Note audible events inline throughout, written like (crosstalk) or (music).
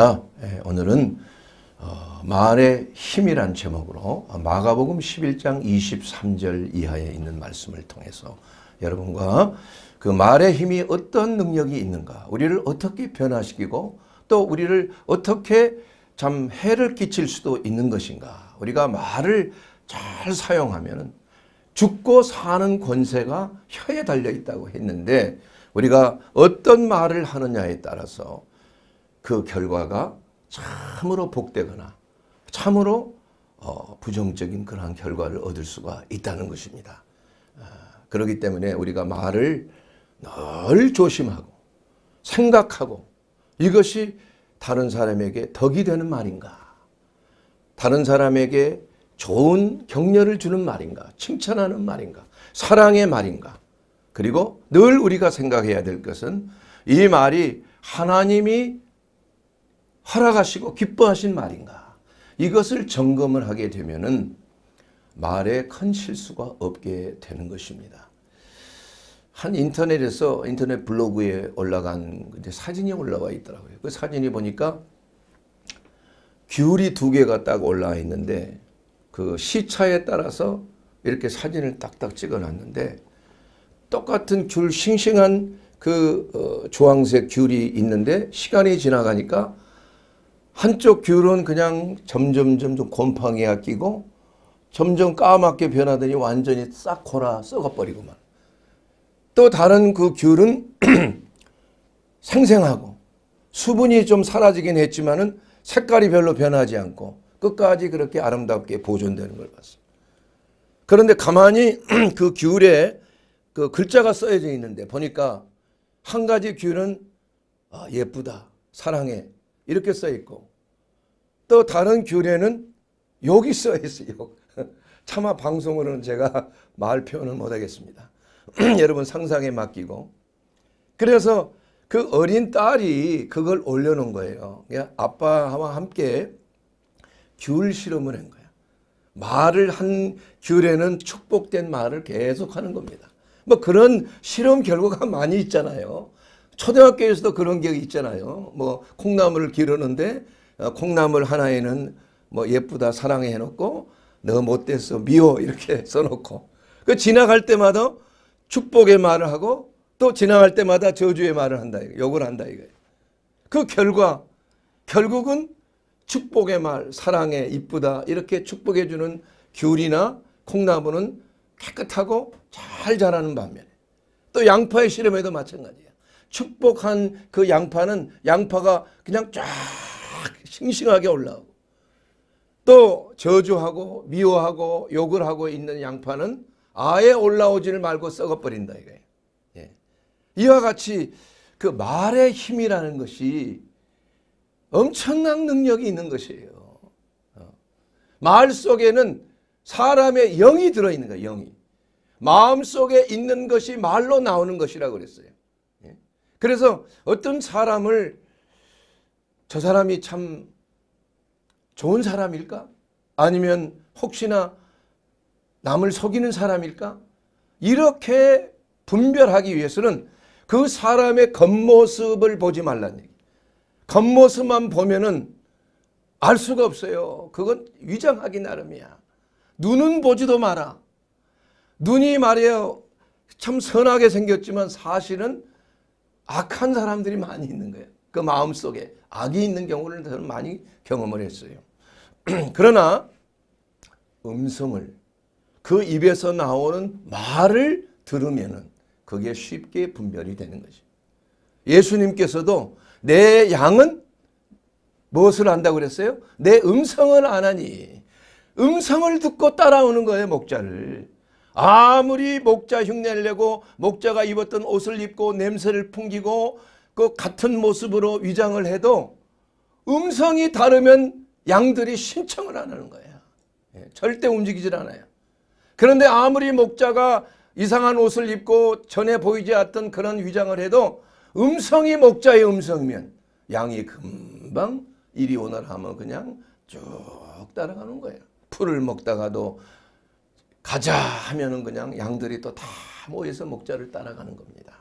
예, 오늘은 어, 말의 힘이란 제목으로 어, 마가복음 11장 23절 이하에 있는 말씀을 통해서 여러분과 그 말의 힘이 어떤 능력이 있는가 우리를 어떻게 변화시키고 또 우리를 어떻게 참 해를 끼칠 수도 있는 것인가 우리가 말을 잘 사용하면 죽고 사는 권세가 혀에 달려 있다고 했는데 우리가 어떤 말을 하느냐에 따라서 그 결과가 참으로 복되거나 참으로 어, 부정적인 그러한 결과를 얻을 수가 있다는 것입니다. 아, 그렇기 때문에 우리가 말을 늘 조심하고 생각하고 이것이 다른 사람에게 덕이 되는 말인가 다른 사람에게 좋은 격려를 주는 말인가 칭찬하는 말인가 사랑의 말인가 그리고 늘 우리가 생각해야 될 것은 이 말이 하나님이 허락하시고 기뻐하신 말인가? 이것을 점검을 하게 되면은 말에 큰 실수가 없게 되는 것입니다. 한 인터넷에서 인터넷 블로그에 올라간 사진이 올라와 있더라고요. 그 사진이 보니까 귤이 두 개가 딱 올라와 있는데 그 시차에 따라서 이렇게 사진을 딱딱 찍어 놨는데 똑같은 귤 싱싱한 그 어, 주황색 귤이 있는데 시간이 지나가니까 한쪽 귤은 그냥 점점점 좀 곰팡이가 끼고 점점 까맣게 변하더니 완전히 싹 코라 썩어버리고만 또 다른 그 귤은 (clears throat) 생생하고 수분이 좀 사라지긴 했지만 은 색깔이 별로 변하지 않고 끝까지 그렇게 아름답게 보존되는 걸 봤어요. 그런데 가만히 (clears throat) 그 귤에 그 글자가 써져 있는데 보니까 한 가지 귤은 아, 예쁘다, 사랑해, 이렇게 써 있고 또 다른 규례는 여기 써 있어요. (laughs) 차마 방송으로는 제가 말 표현을 못하겠습니다. (clears throat) 여러분 상상에 맡기고 그래서 그 어린 딸이 그걸 올려놓은 거예요. 그러니까 아빠와 함께 귤 실험을 한 거야. 말을 한 귤에는 축복된 말을 계속 하는 겁니다. 뭐 그런 실험 결과가 많이 있잖아요. 초등학교에서도 그런 게 있잖아요. 뭐 콩나물을 기르는데 어, 콩나물 하나에는 뭐 예쁘다 사랑해 해놓고 너 못됐어 미워 이렇게 (laughs) 써놓고 그 지나갈 때마다 축복의 말을 하고 또 지나갈 때마다 저주의 말을 한다 이거 욕을 한다 이거예요. 그 결과 결국은 축복의 말 사랑해 이쁘다 이렇게 축복해 주는 귤이나 콩나물은 깨끗하고 잘 자라는 반면에 또 양파의 씨름에도 마찬가지. 축복한 그 양파는 양파가 그냥 쫙 싱싱하게 올라오고 또 저주하고 미워하고 욕을 하고 있는 양파는 아예 올라오지를 말고 썩어버린다 이거예요. 예. 이와 같이 그 말의 힘이라는 것이 엄청난 능력이 있는 것이에요. 어. 말 속에는 사람의 영이 들어있는 거예요. 영이. 마음 속에 있는 것이 말로 나오는 것이라고 그랬어요. 그래서 어떤 사람을 저 사람이 참 좋은 사람일까? 아니면 혹시나 남을 속이는 사람일까? 이렇게 분별하기 위해서는 그 사람의 겉모습을 보지 말라 얘기. 겉모습만 보면은 알 수가 없어요. 그건 위장하기 나름이야. 눈은 보지도 마라. 눈이 말이에요. 참 선하게 생겼지만 사실은 악한 사람들이 많이 있는 거예요. 그 마음속에 악이 있는 경우를 저는 많이 경험을 했어요. (clears throat) 그러나 음성을 그 입에서 나오는 말을 들으면 그게 쉽게 분별이 되는 거죠. 예수님께서도 내 양은 무엇을 안다고 그랬어요? 내 음성을 안 하니 음성을 듣고 따라오는 거예요 목자를 아무리 목자 흉내를 내고 목자가 입었던 옷을 입고 냄새를 풍기고 그 같은 모습으로 위장을 해도 음성이 다르면 양들이 신청을 안 하는 거예요. 절대 움직이질 않아요. 그런데 아무리 목자가 이상한 옷을 입고 전에 보이지 않던 그런 위장을 해도 음성이 목자의 음성이면 양이 금방 이리 오너라 하면 그냥 쭉 따라가는 거예요. 풀을 먹다가도 가자 하면은 그냥 양들이 또 다 모여서 목자를 따라가는 겁니다.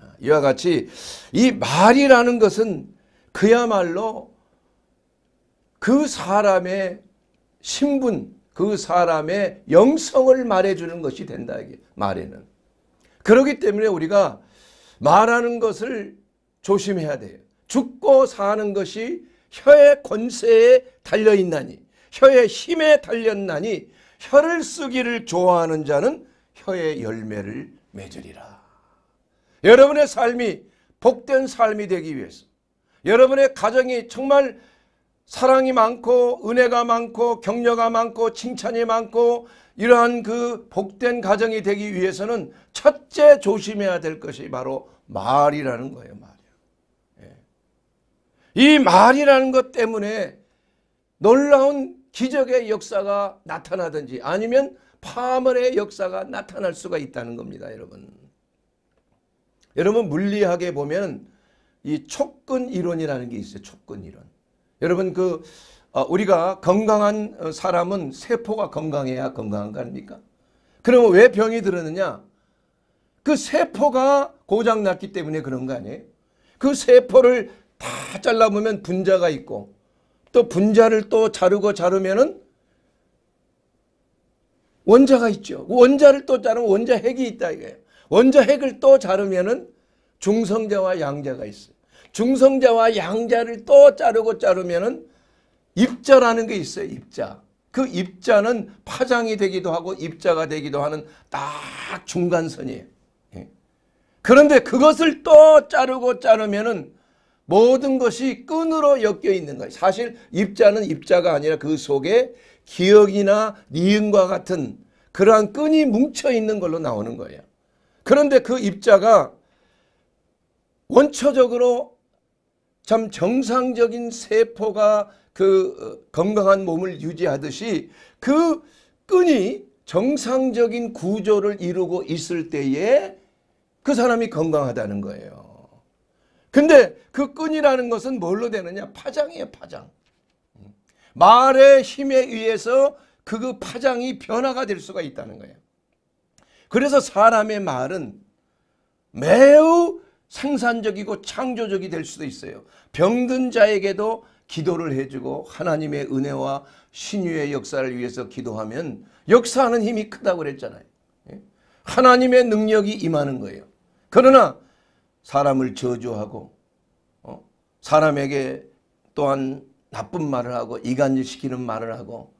아, 이와 같이 이 말이라는 것은 그야말로 그 사람의 신분, 그 사람의 영성을 말해주는 것이 된다. 말에는. 그렇기 때문에 우리가 말하는 것을 조심해야 돼요. 죽고 사는 것이 혀의 권세에 달려있나니 혀의 힘에 달렸나니 혀를 쓰기를 좋아하는 자는 혀의 열매를 맺으리라. 여러분의 삶이 복된 삶이 되기 위해서 여러분의 가정이 정말 사랑이 많고 은혜가 많고 격려가 많고 칭찬이 많고 이러한 그 복된 가정이 되기 위해서는 첫째 조심해야 될 것이 바로 말이라는 거예요. 말이요. 예. 이 말이라는 것 때문에 놀라운 기적의 역사가 나타나든지 아니면 파멸의 역사가 나타날 수가 있다는 겁니다. 여러분. 여러분 물리학에 보면 이 촉근 이론이라는 게 있어요. 촉근 이론. 여러분 그 어, 우리가 건강한 어, 사람은 세포가 건강해야 건강한 거 아닙니까? 그러면 왜 병이 들었느냐? 그 세포가 고장났기 때문에 그런 거 아니에요? 그 세포를 다 잘라보면 분자가 있고 또 분자를 또 자르고 자르면은 원자가 있죠. 그 원자를 또 자르면 원자 핵이 있다 이거예요. 원자 핵을 또 자르면은 중성자와 양자가 있어요. 중성자와 양자를 또 자르고 자르면은 입자라는 게 있어요. 입자. 그 입자는 파장이 되기도 하고 입자가 되기도 하는 딱 중간선이에요. 예. 그런데 그것을 또 자르고 자르면은 모든 것이 끈으로 엮여 있는 거예요. 사실 입자는 입자가 아니라 그 속에 기억이나 니은과 같은 그러한 끈이 뭉쳐 있는 걸로 나오는 거예요. 그런데 그 입자가 원초적으로 참 정상적인 세포가 그 어, 건강한 몸을 유지하듯이 그 끈이 정상적인 구조를 이루고 있을 때에 그 사람이 건강하다는 거예요. 근데 그 끈이라는 것은 뭘로 되느냐? 파장이에요, 파장. 음. 말의 힘에 의해서 그 파장이 변화가 될 수가 있다는 거예요. 그래서 사람의 말은 매우 생산적이고 창조적이 될 수도 있어요. 병든 자에게도 기도를 해주고 하나님의 은혜와 신유의 역사를 위해서 기도하면 역사하는 힘이 크다고 그랬잖아요. 예? 하나님의 능력이 임하는 거예요. 그러나 사람을 저주하고 어? 사람에게 또한 나쁜 말을 하고 이간질시키는 말을 하고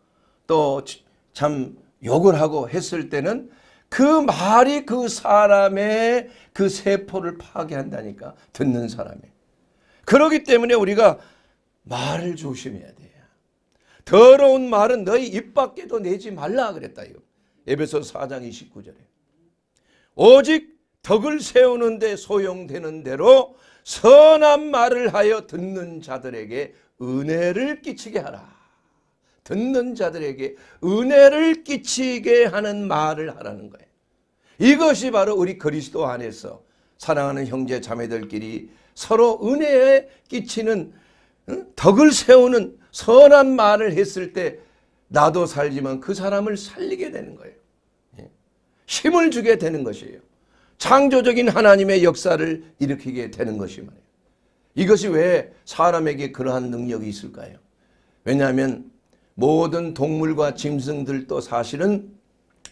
또 참 욕을 하고 했을 때는 그 말이 그 사람의 그 세포를 파괴한다니까 듣는 사람이 그러기 때문에 우리가 말을 조심해야 돼요. 더러운 말은 너희 입 밖에도 내지 말라 그랬다. 이거. 에베소 4장 29절에. 오직 덕을 세우는 데 소용되는 대로 선한 말을 하여 듣는 자들에게 은혜를 끼치게 하라. 듣는 자들에게 은혜를 끼치게 하는 말을 하라는 거예요. 이것이 바로 우리 그리스도 안에서 사랑하는 형제 자매들끼리 서로 은혜에 끼치는 덕을 세우는 선한 말을 했을 때 나도 살지만 그 사람을 살리게 되는 거예요. 예. 힘을 주게 되는 것이에요. 창조적인 하나님의 역사를 일으키게 되는 것이 말이에요. 이것이 왜 사람에게 그러한 능력이 있을까요? 왜냐하면 모든 동물과 짐승들도 사실은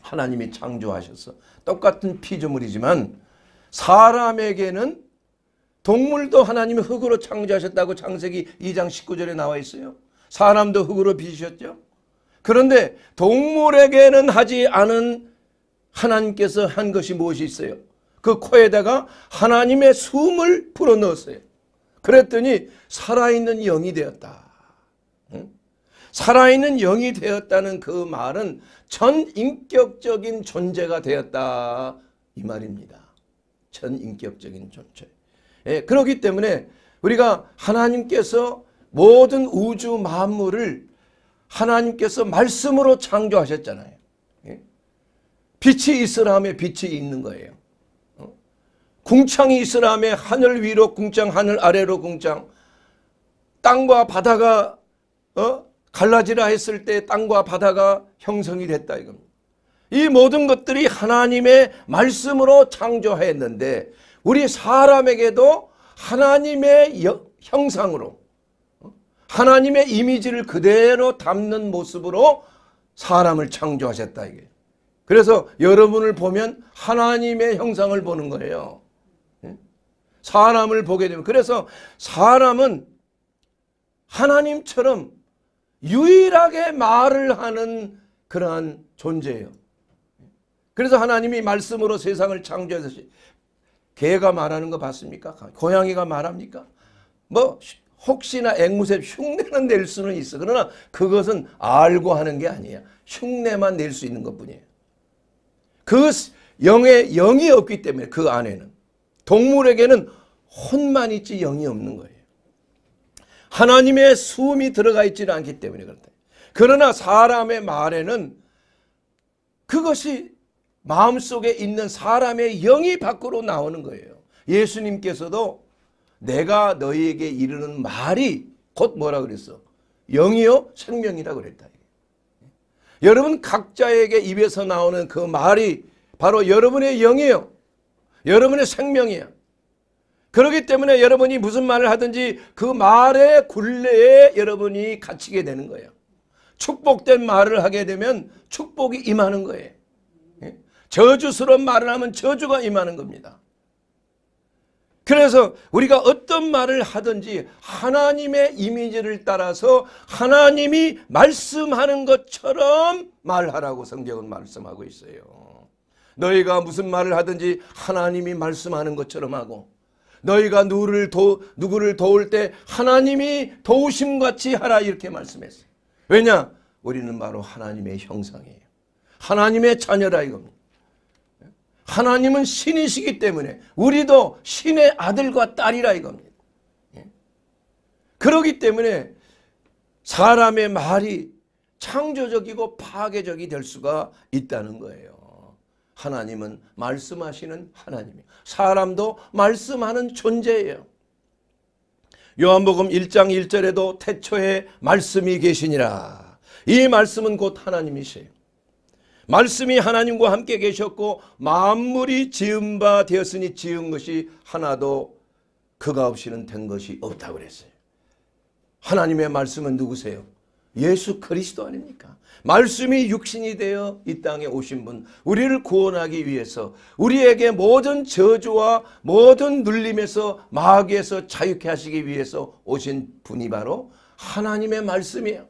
하나님이 창조하셔서 똑같은 피조물이지만 사람에게는 동물도 하나님이 흙으로 창조하셨다고 창세기 2장 19절에 나와 있어요. 사람도 흙으로 빚으셨죠. 그런데 동물에게는 하지 않은 하나님께서 한 것이 무엇이 있어요? 그 코에다가 하나님의 숨을 불어 넣었어요. 그랬더니 살아있는 영이 되었다. 살아있는 영이 되었다는 그 말은 전인격적인 존재가 되었다. 이 말입니다. 전인격적인 존재. 예, 그렇기 때문에 우리가 하나님께서 모든 우주 만물을 하나님께서 말씀으로 창조하셨잖아요. 예? 빛이 있으라 하며 빛이 있는 거예요. 궁창이 있으라매 하늘 위로 궁창 하늘 아래로 궁창 땅과 바다가 어? 갈라지라 했을 때 땅과 바다가 형성이 됐다 이겁니다. 이 모든 것들이 하나님의 말씀으로 창조하였는데 우리 사람에게도 하나님의 여, 형상으로 어? 하나님의 이미지를 그대로 담는 모습으로 사람을 창조하셨다 이게. 그래서 여러분을 보면 하나님의 형상을 보는 거예요. 사람을 보게 되면 그래서 사람은 하나님처럼 유일하게 말을 하는 그러한 존재예요. 그래서 하나님이 말씀으로 세상을 창조해서 개가 말하는 거 봤습니까? 고양이가 말합니까? 뭐 혹시나 앵무새 흉내는 낼 수는 있어. 그러나 그것은 알고 하는 게 아니야. 흉내만 낼 수 있는 것뿐이에요. 그 영의 영이 없기 때문에 그 안에는 동물에게는 혼만 있지 영이 없는 거예요. 하나님의 숨이 들어가 있지는 않기 때문에 그렇다. 그러나 사람의 말에는 그것이 마음속에 있는 사람의 영이 밖으로 나오는 거예요. 예수님께서도 내가 너희에게 이르는 말이 곧 뭐라 그랬어? 영이요 생명이라 그랬다. 여러분 각자에게 입에서 나오는 그 말이 바로 여러분의 영이에요. 여러분의 생명이야. 그렇기 때문에 여러분이 무슨 말을 하든지 그 말의 굴레에 여러분이 갇히게 되는 거예요. 축복된 말을 하게 되면 축복이 임하는 거예요. 예? 저주스러운 말을 하면 저주가 임하는 겁니다. 그래서 우리가 어떤 말을 하든지 하나님의 이미지를 따라서 하나님이 말씀하는 것처럼 말하라고 성경은 말씀하고 있어요. 너희가 무슨 말을 하든지 하나님이 말씀하는 것처럼 하고 너희가 누구를, 도, 누구를 도울 때 하나님이 도우심 같이 하라 이렇게 말씀했어요. 왜냐? 우리는 바로 하나님의 형상이에요. 하나님의 자녀라 이겁니다. 하나님은 신이시기 때문에 우리도 신의 아들과 딸이라 이겁니다. 예? 그러기 때문에 사람의 말이 창조적이고 파괴적이 될 수가 있다는 거예요. 하나님은 말씀하시는 하나님이에요. 사람도 말씀하는 존재예요. 요한복음 1장 1절에도 태초에 말씀이 계시니라. 이 말씀은 곧 하나님이세요. 말씀이 하나님과 함께 계셨고 만물이 지은 바 되었으니 지은 것이 하나도 그가 없이는 된 것이 없다고 그랬어요. 하나님의 말씀은 누구세요? 예수 그리스도 아닙니까? 말씀이 육신이 되어 이 땅에 오신 분 우리를 구원하기 위해서 우리에게 모든 저주와 모든 눌림에서 마귀에서 자유케 하시기 위해서 오신 분이 바로 하나님의 말씀이에요.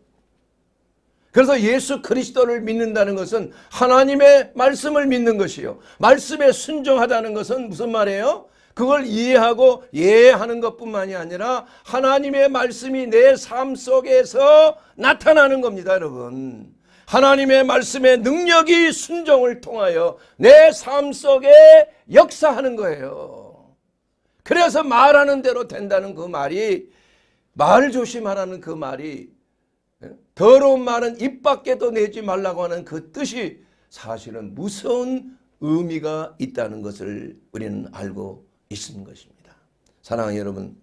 그래서 예수 그리스도를 믿는다는 것은 하나님의 말씀을 믿는 것이요. 말씀에 순종하다는 것은 무슨 말이에요? 그걸 이해하고 예하는 것뿐만이 아니라 하나님의 말씀이 내 삶 속에서 나타나는 겁니다, 여러분. 하나님의 말씀의 능력이 순종을 통하여 내 삶 속에 역사하는 거예요. 그래서 말하는 대로 된다는 그 말이 말 조심하라는 그 말이 예? 더러운 말은 입 밖에도 내지 말라고 하는 그 뜻이 사실은 무서운 의미가 있다는 것을 우리는 알고 있는 것입니다. 사랑하는 여러분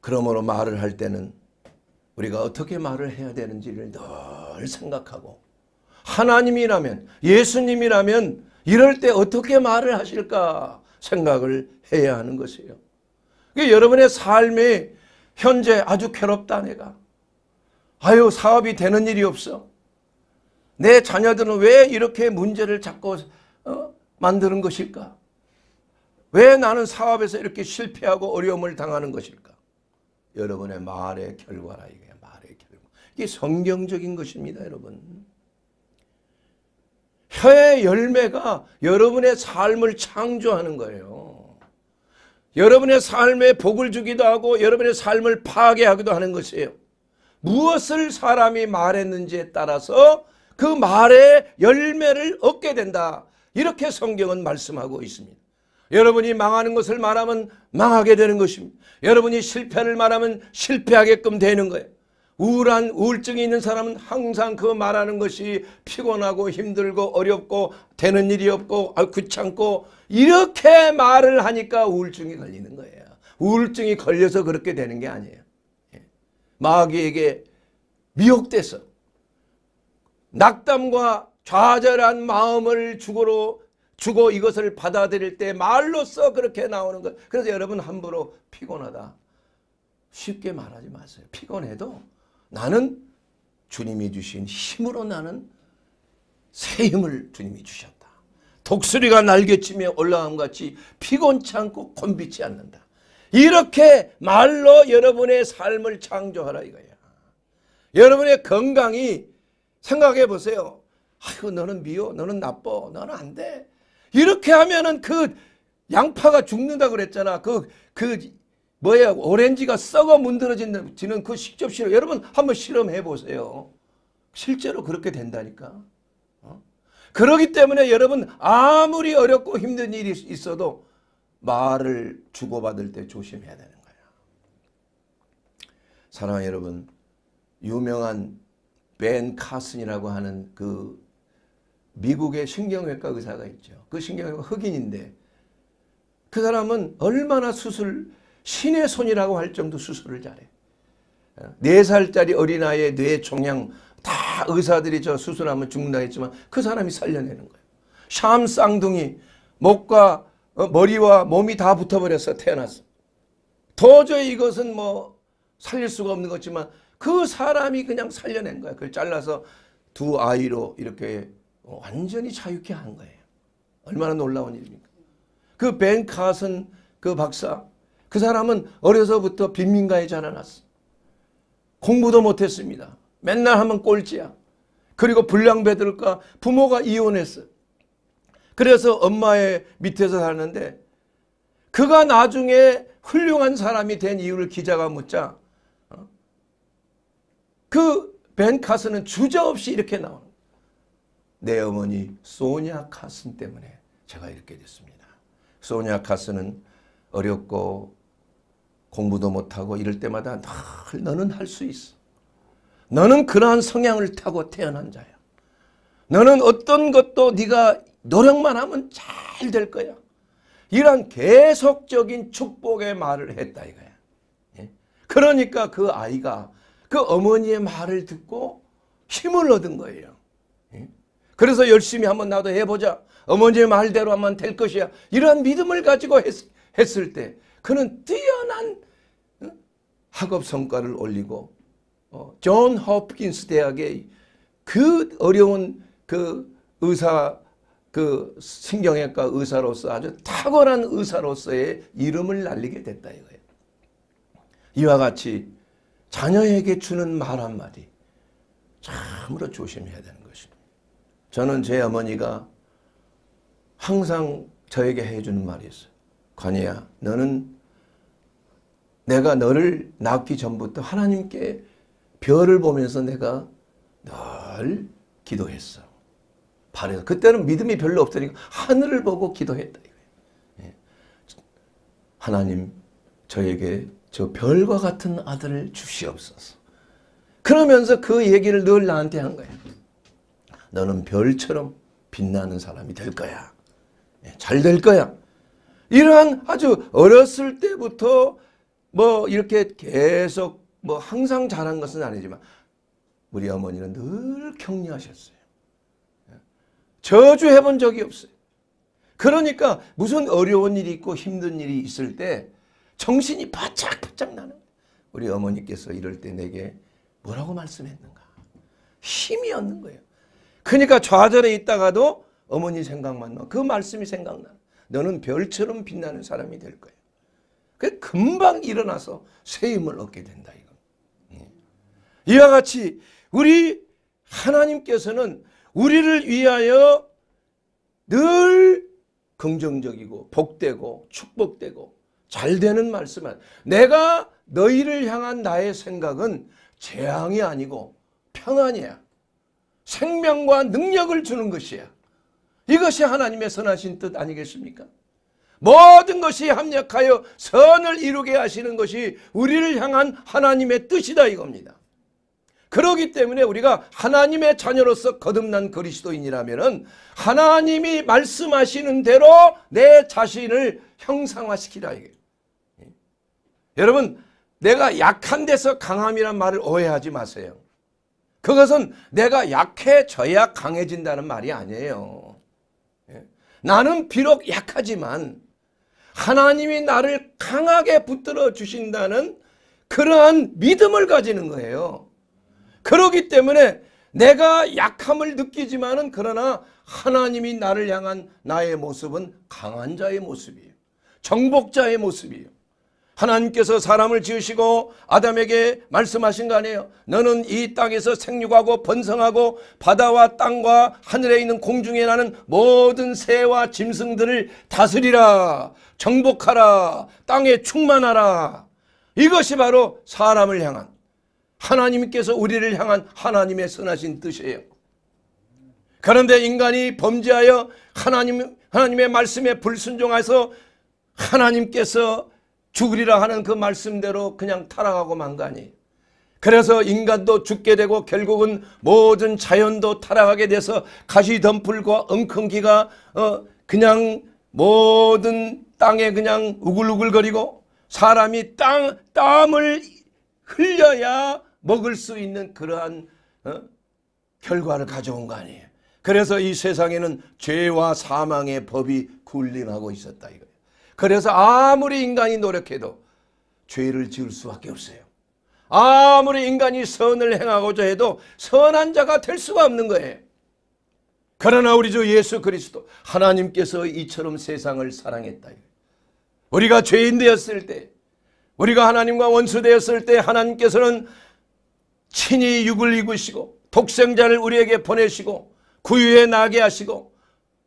그러므로 말을 할 때는 우리가 어떻게 말을 해야 되는지를 늘 생각하고 하나님이라면 예수님이라면 이럴 때 어떻게 말을 하실까 생각을 해야 하는 것이에요. 여러분의 삶이 현재 아주 괴롭다 내가. 아유 사업이 되는 일이 없어. 내 자녀들은 왜 이렇게 문제를 자꾸 어? 만드는 것일까? 왜 나는 사업에서 이렇게 실패하고 어려움을 당하는 것일까? 여러분의 말의 결과라 이거. 이게 성경적인 것입니다, 여러분. 혀의 열매가 여러분의 삶을 창조하는 거예요. 여러분의 삶에 복을 주기도 하고 여러분의 삶을 파괴하기도 하는 것이에요. 무엇을 사람이 말했는지에 따라서 그 말의 열매를 얻게 된다. 이렇게 성경은 말씀하고 있습니다. 여러분이 망하는 것을 말하면 망하게 되는 것입니다. 여러분이 실패를 말하면 실패하게끔 되는 거예요. 우울한 우울증이 있는 사람은 항상 그 말하는 것이 피곤하고 힘들고 어렵고 되는 일이 없고 아, 귀찮고 이렇게 말을 하니까 우울증이 걸리는 거예요. 우울증이 걸려서 그렇게 되는 게 아니에요. 예. 마귀에게 미혹돼서 낙담과 좌절한 마음을 주고로 주고 이것을 받아들일 때 말로써 그렇게 나오는 것. 그래서 여러분 함부로 피곤하다. 쉽게 말하지 마세요. 피곤해도 나는 주님이 주신 힘으로 나는 새 힘을 주님이 주셨다. 독수리가 날개치며 올라감 같이 피곤치 않고 곤비치 않는다. 이렇게 말로 여러분의 삶을 창조하라 이거야. 여러분의 건강이 생각해 보세요. 아이고 너는 미워. 너는 나빠. 너는 안 돼. 이렇게 하면은 그 양파가 죽는다 그랬잖아. 그, 그 뭐예요? 오렌지가 썩어 문드러지는 그 식접시로 여러분 한번 실험해 보세요. 실제로 그렇게 된다니까. 어? 그러기 때문에 여러분 아무리 어렵고 힘든 일이 있어도 말을 주고받을 때 조심해야 되는 거예요. 사랑하는 여러분 유명한 벤 카슨이라고 하는 그 미국의 신경외과 의사가 있죠. 그 신경외과 흑인인데 그 사람은 얼마나 수술 신의 손이라고 할 정도 수술을 잘해. 네살짜리 어린아이의 뇌 종양 다 의사들이 저 수술하면 죽는다 했지만 그 사람이 살려내는 거예요. 샴 쌍둥이 목과 어, 머리와 몸이 다 붙어버려서 태어났어. 도저히 이것은 뭐 살릴 수가 없는 거지만 그 사람이 그냥 살려낸 거야. 그걸 잘라서 두 아이로 이렇게 완전히 자유케 한 거예요. 얼마나 놀라운 일입니까? 그 벤 카슨 그 박사 그 사람은 어려서부터 빈민가에 자라났어. 공부도 못했습니다. 맨날 하면 꼴찌야. 그리고 불량배들과 부모가 이혼했어. 그래서 엄마의 밑에서 사는데 그가 나중에 훌륭한 사람이 된 이유를 기자가 묻자 어? 그벤 카스는 주저 없이 이렇게 나오내 어머니 소냐 카슨 때문에 제가 이렇게 됐습니다. 소냐 카스는 어렵고 공부도 못하고 이럴 때마다 늘 너는 할 수 있어. 너는 그러한 성향을 타고 태어난 자야. 너는 어떤 것도 네가 노력만 하면 잘 될 거야. 이러 계속적인 축복의 말을 했다 이거야. 예? 그러니까 그 아이가 그 어머니의 말을 듣고 힘을 얻은 거예요. 예? 그래서 열심히 한번 나도 해보자. 어머니의 말대로 하면 될 것이야. 이러한 믿음을 가지고 했, 했을 때 그는 뛰어난 학업 성과를 올리고 어, 존 허프킨스 대학의 그 어려운 그 의사 그 신경외과 의사로서 아주 탁월한 의사로서의 이름을 날리게 됐다 이거예요. 이와 같이 자녀에게 주는 말 한마디 참으로 조심해야 되는 것입니다. 저는 제 어머니가 항상 저에게 해주는 말이 있어요. 관이야 너는 내가 너를 낳기 전부터 하나님께 별을 보면서 내가 늘 기도했어. 바래서 그때는 믿음이 별로 없으니까 하늘을 보고 기도했다. 예. 하나님 저에게 저 별과 같은 아들을 주시옵소서. 그러면서 그 얘기를 늘 나한테 한 거야. 너는 별처럼 빛나는 사람이 될 거야. 예, 잘될 거야. 이러한 아주 어렸을 때부터 뭐 이렇게 계속 뭐 항상 잘한 것은 아니지만 우리 어머니는 늘 격려하셨어요. 저주해 본 적이 없어요. 그러니까 무슨 어려운 일이 있고 힘든 일이 있을 때 정신이 바짝바짝 나는 우리 어머니께서 이럴 때 내게 뭐라고 말씀했는가. 힘이 없는 거예요. 그러니까 좌절에 있다가도 어머니 생각만 나. 그 말씀이 생각나. 너는 별처럼 빛나는 사람이 될 거야. 금방 일어나서 새임을 얻게 된다. 이거. 예. 이와 같이 우리 하나님께서는 우리를 위하여 늘 긍정적이고 복되고 축복되고 잘 되는 말씀을 내가 너희를 향한 나의 생각은 재앙이 아니고 평안이야. 생명과 능력을 주는 것이야. 이것이 하나님의 선하신 뜻 아니겠습니까? 모든 것이 합력하여 선을 이루게 하시는 것이 우리를 향한 하나님의 뜻이다 이겁니다. 그러기 때문에 우리가 하나님의 자녀로서 거듭난 그리스도인이라면 하나님이 말씀하시는 대로 내 자신을 형상화시키라 이게 여러분 내가 약한 데서 강함이란 말을 오해하지 마세요. 그것은 내가 약해져야 강해진다는 말이 아니에요. 예. 나는 비록 약하지만 하나님이 나를 강하게 붙들어 주신다는 그러한 믿음을 가지는 거예요. 그러기 때문에 내가 약함을 느끼지만은 그러나 하나님이 나를 향한 나의 모습은 강한 자의 모습이에요. 정복자의 모습이에요. 하나님께서 사람을 지으시고 아담에게 말씀하신 거 아니에요. 너는 이 땅에서 생육하고 번성하고 바다와 땅과 하늘에 있는 공중에 나는 모든 새와 짐승들을 다스리라. 정복하라 땅에 충만하라 이것이 바로 사람을 향한 하나님께서 우리를 향한 하나님의 선하신 뜻이에요. 그런데 인간이 범죄하여 하나님, 하나님의 말씀에 불순종해서 하나님께서 죽으리라 하는 그 말씀대로 그냥 타락하고 만가니 그래서 인간도 죽게 되고 결국은 모든 자연도 타락하게 돼서 가시덤불과 엉큼기가 어 그냥 모든 땅에 그냥 우글우글거리고 사람이 땅, 땀을 흘려야 먹을 수 있는 그러한 어? 결과를 가져온 거 아니에요. 그래서 이 세상에는 죄와 사망의 법이 군림하고 있었다 이거예요. 그래서 아무리 인간이 노력해도 죄를 지을 수밖에 없어요. 아무리 인간이 선을 행하고자 해도 선한 자가 될 수가 없는 거예요. 그러나 우리 주 예수 그리스도 하나님께서 이처럼 세상을 사랑했다. 우리가 죄인 되었을 때 우리가 하나님과 원수 되었을 때 하나님께서는 친히 육을 입으시고 독생자를 우리에게 보내시고 구유에 나게 하시고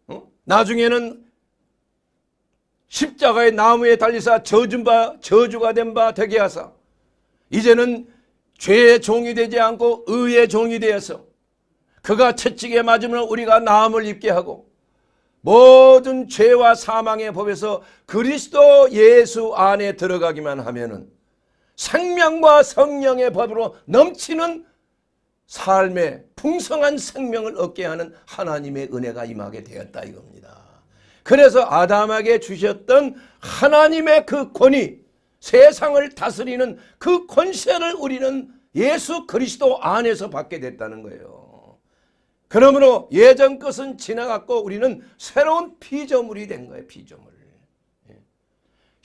어? 나중에는 십자가의 나무에 달리사 저준 바 저주가 된 바 되게 하사 이제는 죄의 종이 되지 않고 의의 종이 되어서 그가 채찍에 맞으면 우리가 나음을 입게 하고 모든 죄와 사망의 법에서 그리스도 예수 안에 들어가기만 하면은 생명과 성령의 법으로 넘치는 삶의 풍성한 생명을 얻게 하는 하나님의 은혜가 임하게 되었다 이겁니다. 그래서 아담에게 주셨던 하나님의 그 권위, 세상을 다스리는 그 권세를 우리는 예수 그리스도 안에서 받게 됐다는 거예요. 그러므로 예전 것은 지나갔고 우리는 새로운 피조물이 된 거예요. 피조물. 예.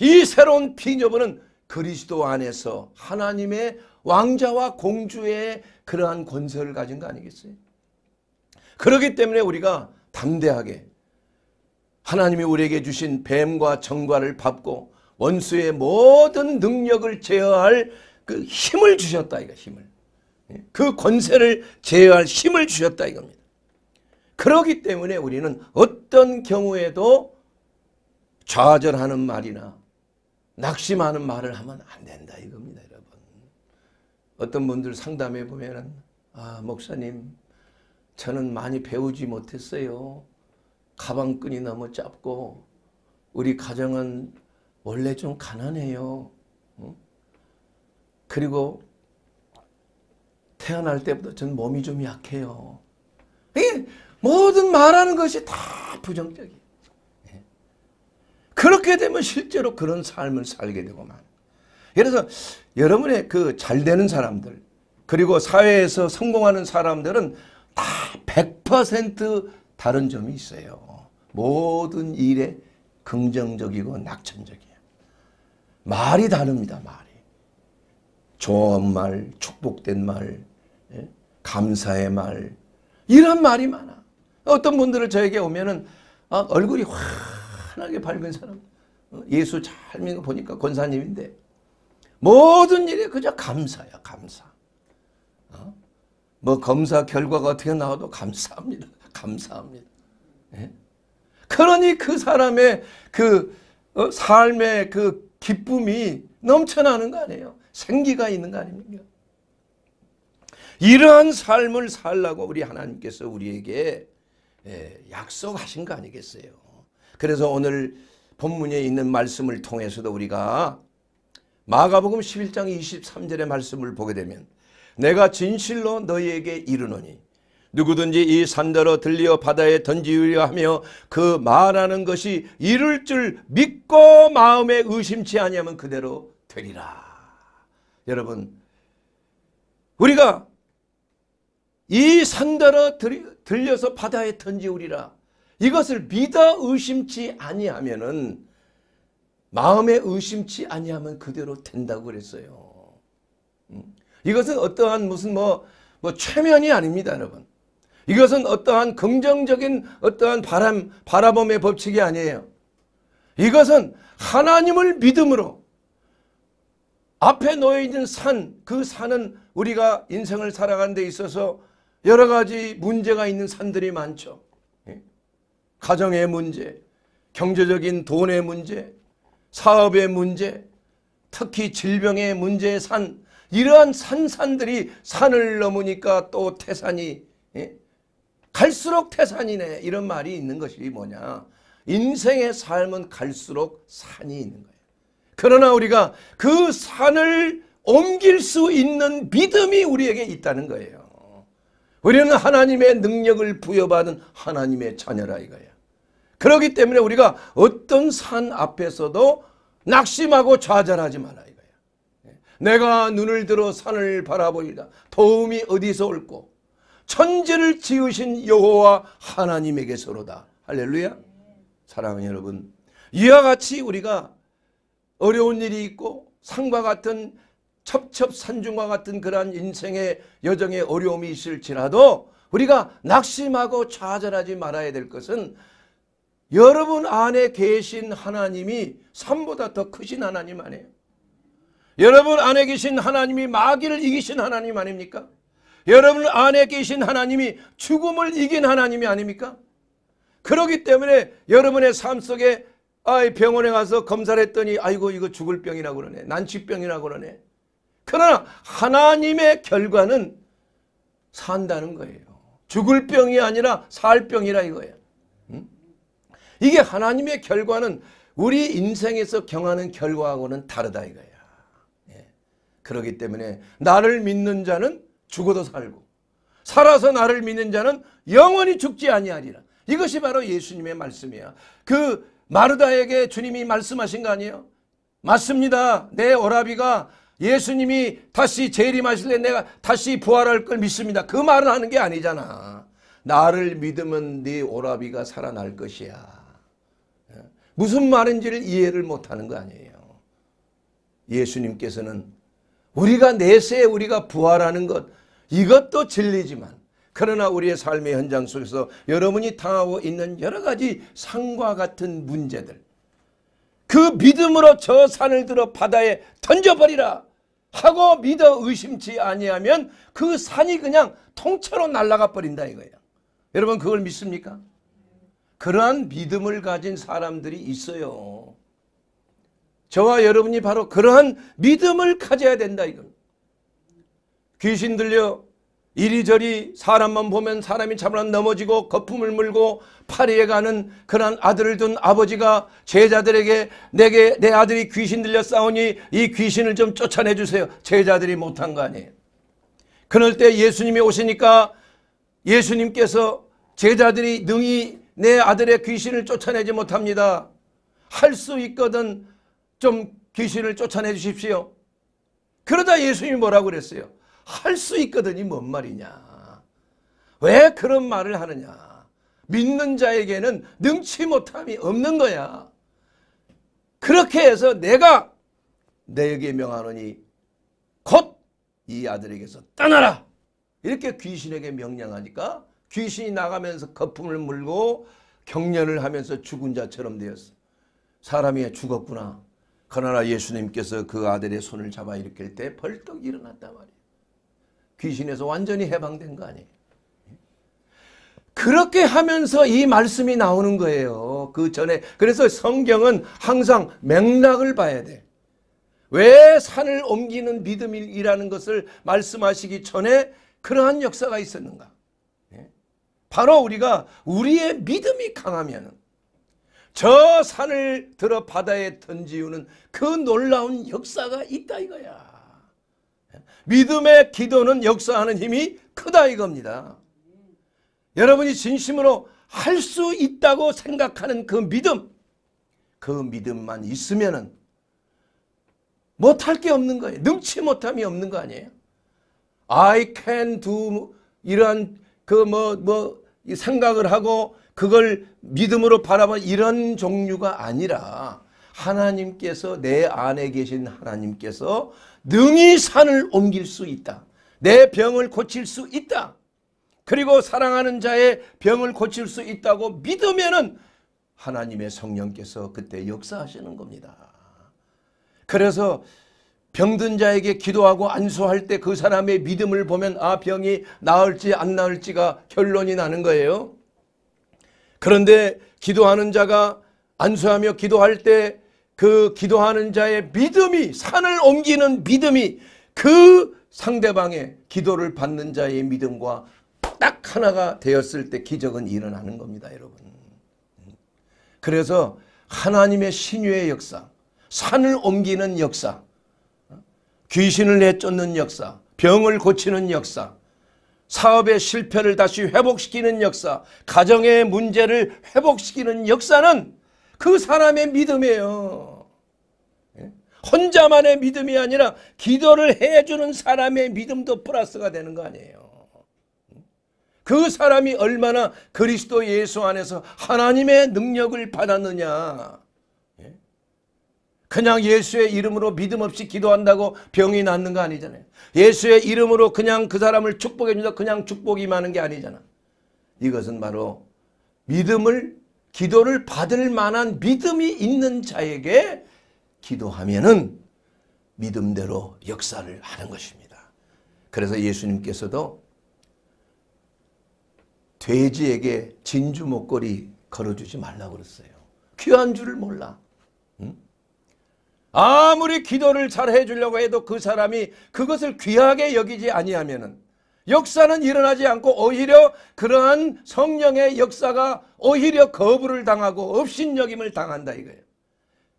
이 새로운 피조물은 그리스도 안에서 하나님의 왕자와 공주의 그러한 권세를 가진 거 아니겠어요? 그렇기 때문에 우리가 담대하게 하나님이 우리에게 주신 뱀과 정과를 밟고 원수의 모든 능력을 제어할 그 힘을 주셨다 이거 힘을. 그 권세를 제어할 힘을 주셨다 이겁니다. 그러기 때문에 우리는 어떤 경우에도 좌절하는 말이나 낙심하는 말을 하면 안 된다 이겁니다 여러분. 어떤 분들 상담해 보면은 아 목사님 저는 많이 배우지 못했어요. 가방끈이 너무 짧고 우리 가정은 원래 좀 가난해요. 그리고 태어날 때부터 전 몸이 좀 약해요. 이 모든 말하는 것이 다 부정적이에요. 예. 그렇게 되면 실제로 그런 삶을 살게 되고만. 그래서 여러분의 그 잘 되는 사람들 그리고 사회에서 성공하는 사람들은 다 100% 다른 점이 있어요. 모든 일에 긍정적이고 낙천적이에요. 말이 다릅니다. 말이. 좋은 말, 축복된 말, 예? 감사의 말 이런 말이 많아. 어떤 분들을 저에게 오면은 어, 얼굴이 환하게 밝은 사람 어, 예수 잘 믿는 보니까 권사님인데 모든 일이 그저 감사야 감사. 어? 뭐 검사 결과가 어떻게 나와도 감사합니다. (laughs) 감사합니다. 예? 그러니 그 사람의 그 어? 삶의 그 기쁨이 넘쳐나는 거 아니에요. 생기가 있는 거 아닙니까? 이러한 삶을 살라고 우리 하나님께서 우리에게 예, 약속하신 거 아니겠어요. 그래서 오늘 본문에 있는 말씀을 통해서도 우리가 마가복음 11장 23절의 말씀을 보게 되면 내가 진실로 너희에게 이르노니 누구든지 이 산더러 들리 바다에 던지려 하며 그 말하는 것이 이룰 줄 믿고 마음에 의심치 아니하면 그대로 되리라. 여러분 우리가 이 산더러 들려서 바다에 던지우리라. 이것을 믿어 의심치 아니하면은 마음에 의심치 아니하면 그대로 된다고 그랬어요. 음. 이것은 어떠한 무슨 뭐, 뭐 최면이 아닙니다, 여러분. 이것은 어떠한 긍정적인 어떠한 바람, 바라봄의 법칙이 아니에요. 이것은 하나님을 믿음으로 앞에 놓여있는 산, 그 산은 우리가 인생을 살아가는 데 있어서 여러 가지 문제가 있는 산들이 많죠. 예? 가정의 문제, 경제적인 돈의 문제, 사업의 문제, 특히 질병의 문제의 산 이러한 산산들이 산을 넘으니까 또 태산이 예? 갈수록 태산이네 이런 말이 있는 것이 뭐냐 인생의 삶은 갈수록 산이 있는 거예요 그러나 우리가 그 산을 옮길 수 있는 믿음이 우리에게 있다는 거예요 우리는 하나님의 능력을 부여받은 하나님의 자녀라 이거야 그렇기 때문에 우리가 어떤 산 앞에서도 낙심하고 좌절하지 말아 이거야 예. 내가 눈을 들어 산을 바라보이다. 도움이 어디서 올꼬? 천지를 지으신 여호와 하나님에게서로다. 할렐루야. 사랑하는 여러분, 이와 같이 우리가 어려운 일이 있고 상과 같은 첩첩산중과 같은 그러한 인생의 여정의 어려움이 있을지라도 우리가 낙심하고 좌절하지 말아야 될 것은 여러분 안에 계신 하나님이 삶보다 더 크신 하나님 아니에요. 여러분 안에 계신 하나님이 마귀를 이기신 하나님 아닙니까? 여러분 안에 계신 하나님이 죽음을 이긴 하나님이 아닙니까? 그러기 때문에 여러분의 삶 속에 아이 병원에 가서 검사를 했더니 아이고 이거 죽을 병이라고 그러네. 난치병이라고 그러네. 그러나 하나님의 결과는 산다는 거예요. 죽을 병이 아니라 살 병이라 이거예요. 이게 하나님의 결과는 우리 인생에서 경하는 결과하고는 다르다 이거야. 예. 그러기 때문에 나를 믿는 자는 죽어도 살고 살아서 나를 믿는 자는 영원히 죽지 아니하리라. 이것이 바로 예수님의 말씀이야. 그 마르다에게 주님이 말씀하신 거 아니에요? 맞습니다. 내 오라비가 예수님이 다시 재림하실래 내가 다시 부활할 걸 믿습니다. 그말을 하는 게 아니잖아. 나를 믿으면 네 오라비가 살아날 것이야. 예? 무슨 말인지를 이해를 못하는 거 아니에요. 예수님께서는 우리가 내세에 우리가 부활하는 것 이것도 진리지만 그러나 우리의 삶의 현장 속에서 여러분이 당하고 있는 여러 가지 상과 같은 문제들 그 믿음으로 저 산을 들어 바다에 던져버리라 하고 믿어 의심치 아니하면 그 산이 그냥 통째로 날아가 버린다 이거예요. 여러분 그걸 믿습니까? 그러한 믿음을 가진 사람들이 있어요. 저와 여러분이 바로 그러한 믿음을 가져야 된다 이거 귀신 들려 이리저리 사람만 보면 사람이 차분한 넘어지고 거품을 물고 파리에 가는 그런 아들을 둔 아버지가 제자들에게 내게 내 아들이 귀신 들려 싸우니 이 귀신을 좀 쫓아내 주세요. 제자들이 못한 거 아니에요. 그럴 때 예수님이 오시니까 예수님께서 제자들이 능히 내 아들의 귀신을 쫓아내지 못합니다. 할 수 있거든 좀 귀신을 쫓아내 주십시오. 그러다 예수님이 뭐라고 그랬어요. 할수 있거든이 뭔 말이냐. 왜 그런 말을 하느냐. 믿는 자에게는 능치 못함이 없는 거야. 그렇게 해서 내가 내게 명하노니 곧 이 아들에게서 떠나라. 이렇게 귀신에게 명령하니까 귀신이 나가면서 거품을 물고 경련을 하면서 죽은 자처럼 되었어. 사람이 죽었구나. 그러나 예수님께서 그 아들의 손을 잡아 일으킬 때 벌떡 일어났단 말이야. 귀신에서 완전히 해방된 거 아니에요. 그렇게 하면서 이 말씀이 나오는 거예요. 그 전에. 그래서 성경은 항상 맥락을 봐야 돼. 왜 산을 옮기는 믿음이라는 것을 말씀하시기 전에 그러한 역사가 있었는가? 예? 바로 우리가 우리의 믿음이 강하면 저 산을 들어 바다에 던지우는 그 놀라운 역사가 있다 이거야. 믿음의 기도는 역사하는 힘이 크다 이겁니다. 여러분이 진심으로 할 수 있다고 생각하는 그 믿음 그 믿음만 있으면 은 못 할 게 없는 거예요. 능치 못함이 없는 거 아니에요. I can do 이러한 그뭐뭐 뭐, 뭐 생각을 하고 그걸 믿음으로 바라봐 이런 종류가 아니라 하나님께서 내 안에 계신 하나님께서 능히 산을 옮길 수 있다. 내 병을 고칠 수 있다. 그리고 사랑하는 자의 병을 고칠 수 있다고 믿으면 하나님의 성령께서 그때 역사하시는 겁니다. 그래서 병든 자에게 기도하고 안수할 때 그 사람의 믿음을 보면 아 병이 나을지 안 나을지가 결론이 나는 거예요. 그런데 기도하는 자가 안수하며 기도할 때그 기도하는 자의 믿음이 산을 옮기는 믿음이 그 상대방의 기도를 받는 자의 믿음과 딱 하나가 되었을 때 기적은 일어나는 겁니다 여러분 그래서 하나님의 신유의 역사 산을 옮기는 역사 귀신을 내쫓는 역사 병을 고치는 역사 사업의 실패를 다시 회복시키는 역사 가정의 문제를 회복시키는 역사는 그 사람의 믿음이에요 혼자만의 믿음이 아니라 기도를 해주는 사람의 믿음도 플러스가 되는 거 아니에요. 그 사람이 얼마나 그리스도 예수 안에서 하나님의 능력을 받았느냐. 예? 그냥 예수의 이름으로 믿음 없이 기도한다고 병이 낫는 거 아니잖아요. 예수의 이름으로 그냥 그 사람을 축복해 준다 그냥 축복이 많은 게 아니잖아. 이것은 바로 믿음을 기도를 받을 만한 믿음이 있는 자에게 기도하면은 믿음대로 역사를 하는 것입니다. 그래서 예수님께서도 돼지에게 진주 목걸이 걸어주지 말라고 그랬어요. 귀한 줄을 몰라. 응? 아무리 기도를 잘 해주려고 해도 그 사람이 그것을 귀하게 여기지 아니하면 역사는 일어나지 않고 오히려 그러한 성령의 역사가 오히려 거부를 당하고 업신여김을 당한다 이거예요.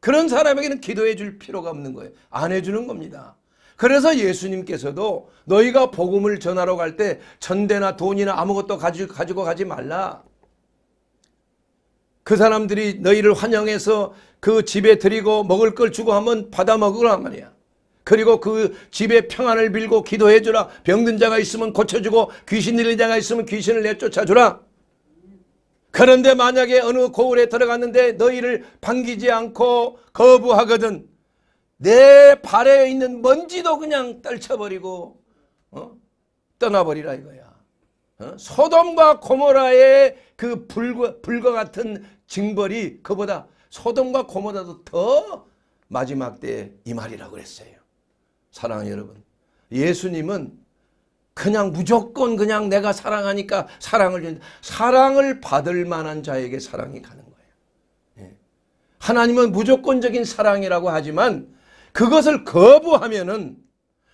그런 사람에게는 기도해 줄 필요가 없는 거예요. 안 해주는 겁니다. 그래서 예수님께서도 너희가 복음을 전하러 갈 때 전대나 돈이나 아무것도 가지고, 가지 말라. 그 사람들이 너희를 환영해서 그 집에 드리고 먹을 걸 주고 하면 받아 먹으란 말이야. 그리고 그 집에 평안을 빌고 기도해 주라. 병든 자가 있으면 고쳐주고 귀신 들린 자가 있으면 귀신을 내쫓아 주라. 그런데 만약에 어느 고을에 들어갔는데 너희를 반기지 않고 거부하거든 내 발에 있는 먼지도 그냥 떨쳐버리고 어? 떠나버리라 이거야. 어? 소돔과 고모라의 그 불과, 불과 같은 징벌이 그보다 소돔과 고모라도 더 마지막 때에 이 말이라고 그랬어요. 사랑하는 여러분 예수님은 그냥 무조건 그냥 내가 사랑하니까 사랑을 준다. 사랑을 받을 만한 자에게 사랑이 가는 거예요. 예. 하나님은 무조건적인 사랑이라고 하지만 그것을 거부하면은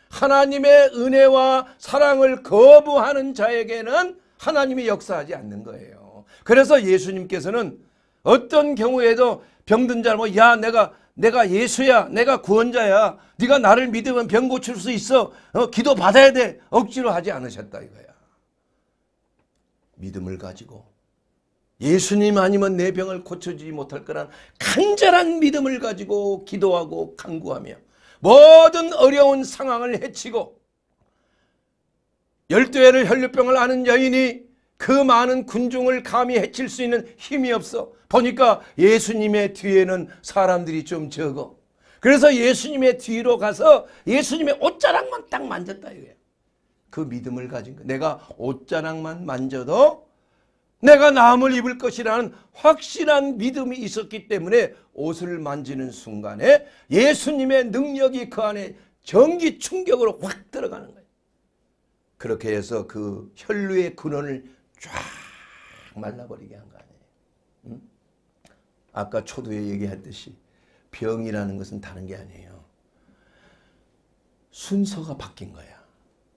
하나님의 은혜와 사랑을 거부하는 자에게는 하나님이 역사하지 않는 거예요. 그래서 예수님께서는 어떤 경우에도 병든 자를 뭐, 야, 내가 내가 예수야 내가 구원자야 네가 나를 믿으면 병 고칠 수 있어 어, 기도 받아야 돼 억지로 하지 않으셨다 이거야 믿음을 가지고 예수님 아니면 내 병을 고쳐주지 못할 거란 간절한 믿음을 가지고 기도하고 간구하며 모든 어려운 상황을 해치고 열두해를 혈류병을 아는 여인이 그 많은 군중을 감히 해칠 수 있는 힘이 없어 보니까 예수님의 뒤에는 사람들이 좀 적어. 그래서 예수님의 뒤로 가서 예수님의 옷자락만 딱 만졌다 이거야. 그 믿음을 가진 거. 내가 옷자락만 만져도 내가 남을 입을 것이라는 확실한 믿음이 있었기 때문에 옷을 만지는 순간에 예수님의 능력이 그 안에 전기 충격으로 확 들어가는 거예요. 그렇게 해서 그 혈루의 근원을 쫙 말라버리게 한 거 아니에요. 응? 아까 초두에 얘기했듯이 병이라는 것은 다른 게 아니에요. 순서가 바뀐 거야.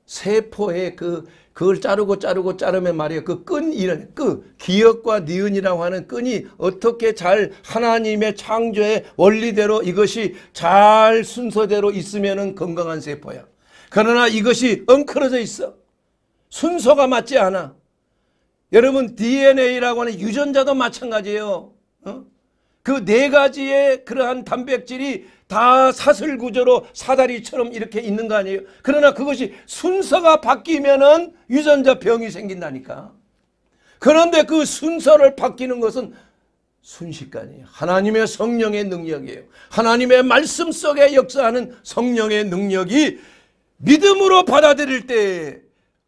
세포의 그 그걸 자르고 자르고 자르면 말이에그끈 이런 그 기억과 니은이라고 하는 끈이 어떻게 잘 하나님의 창조의 원리대로 이것이 잘 순서대로 있으면은 건강한 세포야. 그러나 이것이 엉클어져 있어. 순서가 맞지 않아. 여러분 DNA라고 하는 유전자도 마찬가지예요. 어? 그네 가지의 그러한 단백질이 다 사슬 구조로 사다리처럼 이렇게 있는 거 아니에요. 그러나 그것이 순서가 바뀌면은 유전자 병이 생긴다니까. 그런데 그 순서를 바뀌는 것은 순식간이에요. 하나님의 성령의 능력이에요. 하나님의 말씀 속에 역사하는 성령의 능력이 믿음으로 받아들일 때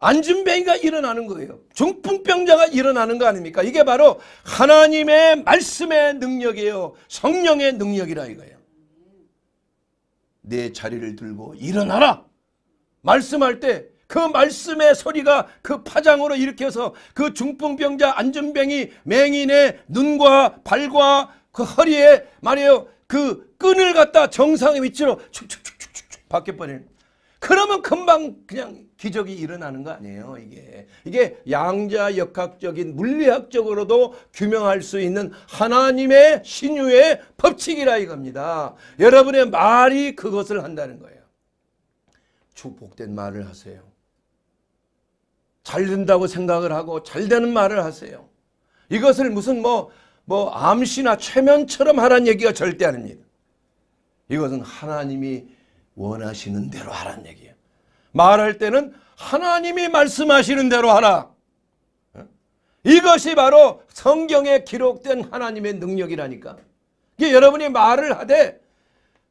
안진뱅이가 일어나는 거예요. 중풍병자가 일어나는 거 아닙니까? 이게 바로 하나님의 말씀의 능력이에요. 성령의 능력이라 이거예요. 내 자리를 들고 일어나라. 말씀할 때 그 말씀의 소리가 그 파장으로 일으켜서 그 중풍병자 안전병이 맹인의 눈과 발과 그 허리에 말이에요. 그 끈을 갖다 정상의 위치로 축축축축축 바뀌버리는 그러면 금방 그냥 기적이 일어나는 거 아니에요. 이게 이게 양자 역학적인 물리학적으로도 규명할 수 있는 하나님의 신유의 법칙이라 이겁니다. 여러분의 말이 그것을 한다는 거예요. 축복된 말을 하세요. 잘 된다고 생각을 하고 잘 되는 말을 하세요. 이것을 무슨 뭐뭐 뭐 암시나 최면처럼 하라는 얘기가 절대 아닙니다. 이것은 하나님이 원하시는 대로 하란 얘기예요. 말할 때는 하나님이 말씀하시는 대로 하라. 예? 이것이 바로 성경에 기록된 하나님의 능력이라니까. 이게 여러분이 말을 하되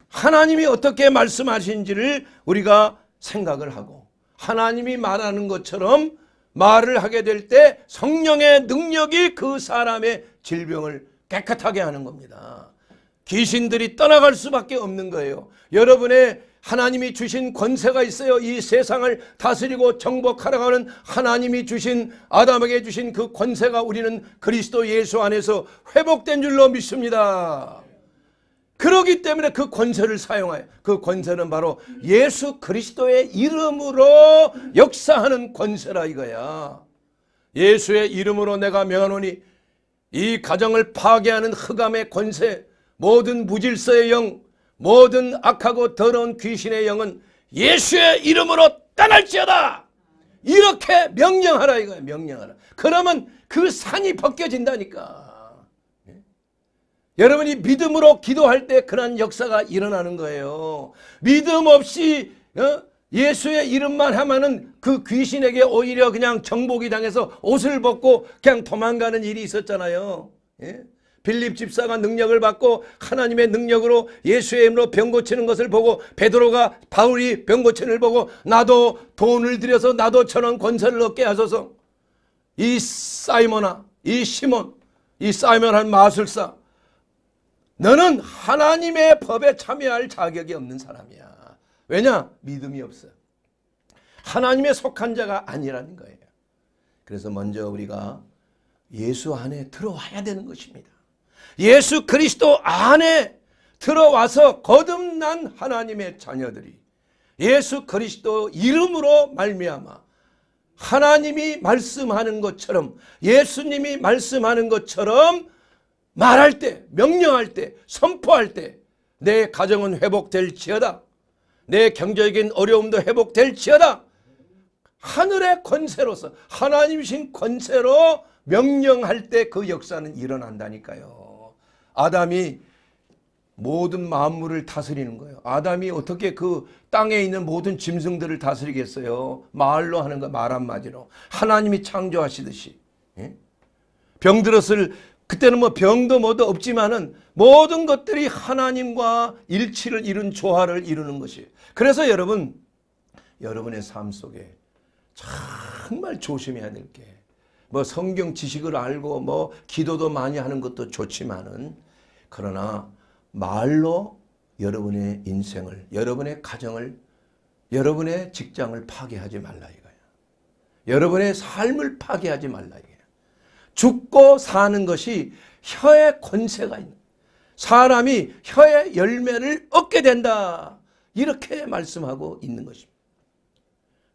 하나님이 어떻게 말씀하신지를 우리가 생각을 하고 하나님이 말하는 것처럼 말을 하게 될 때 성령의 능력이 그 사람의 질병을 깨끗하게 하는 겁니다. 귀신들이 떠나갈 수밖에 없는 거예요. 여러분의 하나님이 주신 권세가 있어요. 이 세상을 다스리고 정복하라고 하는 하나님이 주신 아담에게 주신 그 권세가 우리는 그리스도 예수 안에서 회복된 줄로 믿습니다. 그러기 때문에 그 권세를 사용하여 그 권세는 바로 예수 그리스도의 이름으로 역사하는 권세라 이거야. 예수의 이름으로 내가 명하노니 이 가정을 파괴하는 흑암의 권세 모든 무질서의 영 모든 악하고 더러운 귀신의 영은 예수의 이름으로 떠날지어다. 이렇게 명령하라 이거야 명령하라. 그러면 그 산이 벗겨진다니까. 예? 여러분이 믿음으로 기도할 때 그런 역사가 일어나는 거예요. 믿음 없이 어? 예수의 이름만 하면은 그 귀신에게 오히려 그냥 정복이 당해서 옷을 벗고 그냥 도망가는 일이 있었잖아요. 예? 빌립 집사가 능력을 받고 하나님의 능력으로 예수의 힘으로 병 고치는 것을 보고 베드로가 바울이 병 고치는 걸 보고 나도 돈을 들여서 나도 저런 권세를 얻게 하소서. 이 사이먼아, 이 시몬, 이 사이먼 한 마술사. 너는 하나님의 법에 참여할 자격이 없는 사람이야. 왜냐? 믿음이 없어. 하나님의 속한 자가 아니라는 거예요. 그래서 먼저 우리가 예수 안에 들어와야 되는 것입니다. 예수 그리스도 안에 들어와서 거듭난 하나님의 자녀들이 예수 그리스도 이름으로 말미암아 하나님이 말씀하는 것처럼 예수님이 말씀하는 것처럼 말할 때 명령할 때 선포할 때 내 가정은 회복될지어다 내 경제적인 어려움도 회복될지어다 하늘의 권세로서 하나님신 이 권세로 명령할 때 그 역사는 일어난다니까요 아담이 모든 만물을 다스리는 거예요. 아담이 어떻게 그 땅에 있는 모든 짐승들을 다스리겠어요? 말로 하는 거, 말 한마디로. 하나님이 창조하시듯이. 예? 병들었을, 그때는 뭐 병도 뭐도 없지만은 모든 것들이 하나님과 일치를 이룬 조화를 이루는 것이. 그래서 여러분, 여러분의 삶 속에 정말 조심해야 될 게, 뭐 성경 지식을 알고 뭐 기도도 많이 하는 것도 좋지만은 그러나 말로 여러분의 인생을, 여러분의 가정을, 여러분의 직장을 파괴하지 말라 이거야 여러분의 삶을 파괴하지 말라 이거야 죽고 사는 것이 혀의 권세가 있는 사람이 혀의 열매를 얻게 된다. 이렇게 말씀하고 있는 것입니다.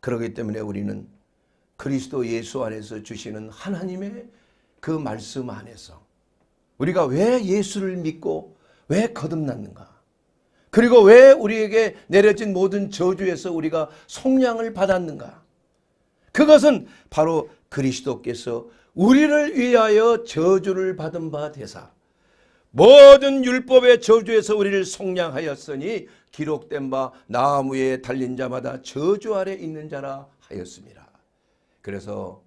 그렇기 때문에 우리는 그리스도 예수 안에서 주시는 하나님의 그 말씀 안에서 우리가 왜 예수를 믿고 왜 거듭났는가? 그리고 왜 우리에게 내려진 모든 저주에서 우리가 속량을 받았는가? 그것은 바로 그리스도께서 우리를 위하여 저주를 받은 바 되사 모든 율법의 저주에서 우리를 속량하였으니 기록된 바 나무에 달린 자마다 저주 아래 있는 자라 하였습니다. 그래서